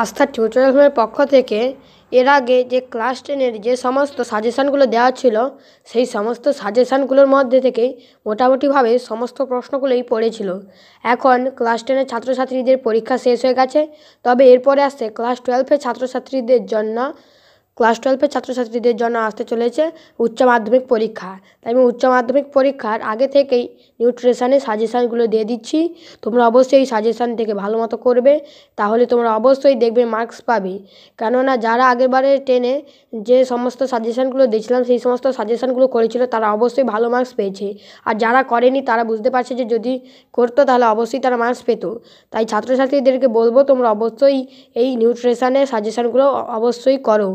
আস্থা টিউটোরিয়ালের পক্ষ থেকে এর আগে যে ক্লাস টেনের যে সমস্ত সাজেশানগুলো দেওয়া ছিল সেই সমস্ত সাজেশানগুলোর মধ্যে থেকেই মোটামুটিভাবে সমস্ত প্রশ্নগুলোই পড়েছিল এখন ক্লাস টেনের ছাত্রছাত্রীদের পরীক্ষা শেষ হয়ে গেছে তবে এরপরে আসছে ক্লাস টুয়েলভের ছাত্রছাত্রীদের জন্য ক্লাস টুয়েলভের ছাত্রছাত্রীদের জন্য আসতে চলেছে উচ্চ মাধ্যমিক পরীক্ষা তাই আমি উচ্চ মাধ্যমিক পরীক্ষার আগে থেকেই নিউট্রিশনের সাজেশানগুলো দিয়ে দিচ্ছি তোমরা অবশ্যই এই সাজেশান থেকে ভালো মতো করবে তাহলে তোমরা অবশ্যই দেখবে মার্কস পাবে কেননা যারা আগেরবারে টেনে যে সমস্ত সাজেশানগুলো দিয়েছিলাম সেই সমস্ত সাজেশানগুলো করেছিল তারা অবশ্যই ভালো মার্কস পেয়েছে আর যারা করেনি তারা বুঝতে পারছে যে যদি করতো তাহলে অবশ্যই তারা মার্কস পেত তাই ছাত্রছাত্রীদেরকে বলবো তোমরা অবশ্যই এই নিউট্রিশনের সাজেশানগুলো অবশ্যই করো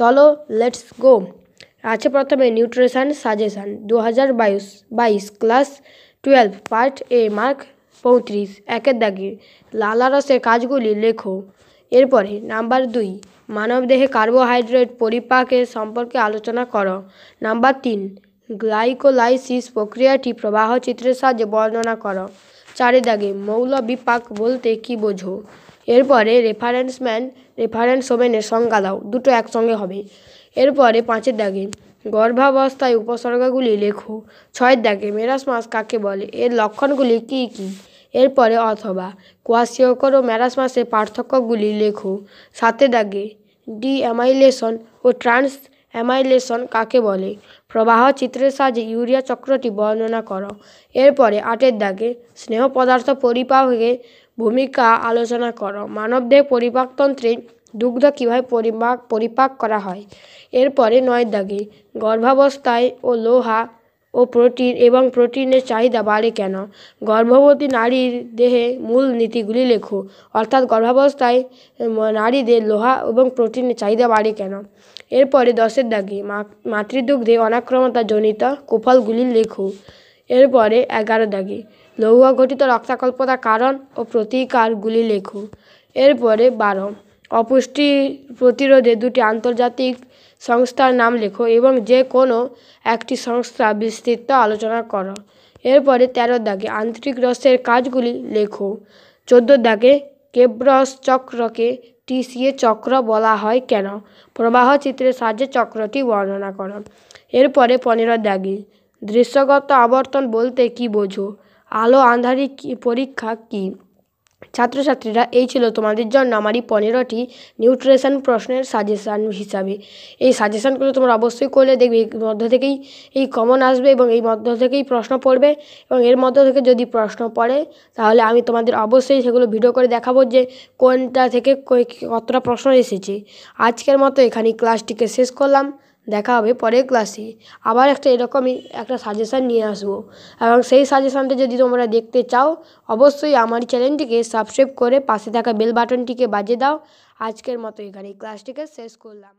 চলো লেটস গো আছে প্রথমে নিউট্রিশন সাজেশান দু হাজার বাইশ বাইশ class twelve part A mark পঁয়ত্রিশ একের দাগে লালারসের কাজগুলি লেখো এরপরে নাম্বার দুই মানবদেহে কার্বোহাইড্রেট পরিপাকের সম্পর্কে আলোচনা করো নাম্বার তিন গ্লাইকোলাইসিস প্রক্রিয়াটি প্রবাহ চিত্রের সাহায্যে বর্ণনা করো চারে দাগে মৌল বিপাক বলতে কি বোঝো এরপরে রেফারেন্স ম্যান রেফারেন্স ওমেনের সংজ্ঞা দাও দুটো একসঙ্গে হবে এরপরে পাঁচের দাগে গর্ভাবস্থায় উপসর্গগুলি লেখো ছয়ের দাগে মেরাসমাস কাকে বলে এর লক্ষণগুলি কি কি এরপরে অথবা কোয়াশিওকর ও ম্যারাসমাসের পার্থক্যগুলি লেখো সাতের দাগে ডিএমাইলেশন ও ট্রান্স অ্যামাইলেশন কাকে বলে প্রবাহ চিত্রের সাহায্যে ইউরিয়া চক্রটি বর্ণনা করো এরপরে আটের দাগে স্নেহ পদার্থ পরিপাকে ভূমিকা আলোচনা করো মানবদেহ পরিপাকতন্ত্রে দুগ্ধ কীভাবে পরিপাক পরিপাক করা হয় এরপরে নয় দাগে গর্ভাবস্থায় ও লোহা ও প্রোটিন এবং প্রোটিনের চাহিদা বাড়ে কেন গর্ভবতী নারীর দেহে মূল নীতিগুলি লেখো অর্থাৎ গর্ভাবস্থায় নারীদের লোহা এবং প্রোটিনের চাহিদা বাড়ে কেন এরপরে দশের দাগে মাতৃদুগ্ধে অনাক্রমতা জনিত কুফলগুলি লেখো এরপরে এগারো দাগে লৌহ গঠিত রক্তাকল্পতার কারণ ও প্রতিকারগুলি লেখো এরপরে বারো অপুষ্টি প্রতিরোধে দুটি আন্তর্জাতিক সংস্থার নাম লেখো এবং যে কোনো একটি সংস্থা বিস্তৃত আলোচনা করো এরপরে তেরো দাগে আন্তরিক রসের কাজগুলি লেখো চোদ্দ দাগে কেব্রস চক্রকে টিসিএ চক্র বলা হয় কেন প্রবাহ চিত্রের সাহায্যে চক্রটি বর্ণনা করো এরপরে পনেরো দাগে দৃশ্যগত আবর্তন বলতে কি বোঝো আলো আন্ধারি পরীক্ষা কী ছাত্রছাত্রীরা এই ছিল তোমাদের জন্য আমার এই পনেরোটি নিউট্রেশন প্রশ্নের সাজেশান হিসাবে এই সাজেশানগুলো তোমরা অবশ্যই করলে দেখবে এর মধ্য থেকেই এই কমন আসবে এবং এই মধ্য থেকেই প্রশ্ন পড়বে এবং এর মধ্য থেকে যদি প্রশ্ন পড়ে তাহলে আমি তোমাদের অবশ্যই সেগুলো ভিডিও করে দেখাবো যে কোনটা থেকে কতটা প্রশ্ন এসেছে আজকের মতো এখানেই ক্লাসটিকে শেষ করলাম দেখা হবে পরের ক্লাসে আবার একটা এরকমই একটা সাজেশান নিয়ে আসবো এবং সেই সাজেশানটা যদি তোমরা দেখতে চাও অবশ্যই আমার চ্যানেলটিকে সাবস্ক্রাইব করে পাশে থাকা বেল বাটনটিকে বাজিয়ে দাও আজকের মতো এখানে এই ক্লাসটিকে শেষ করলাম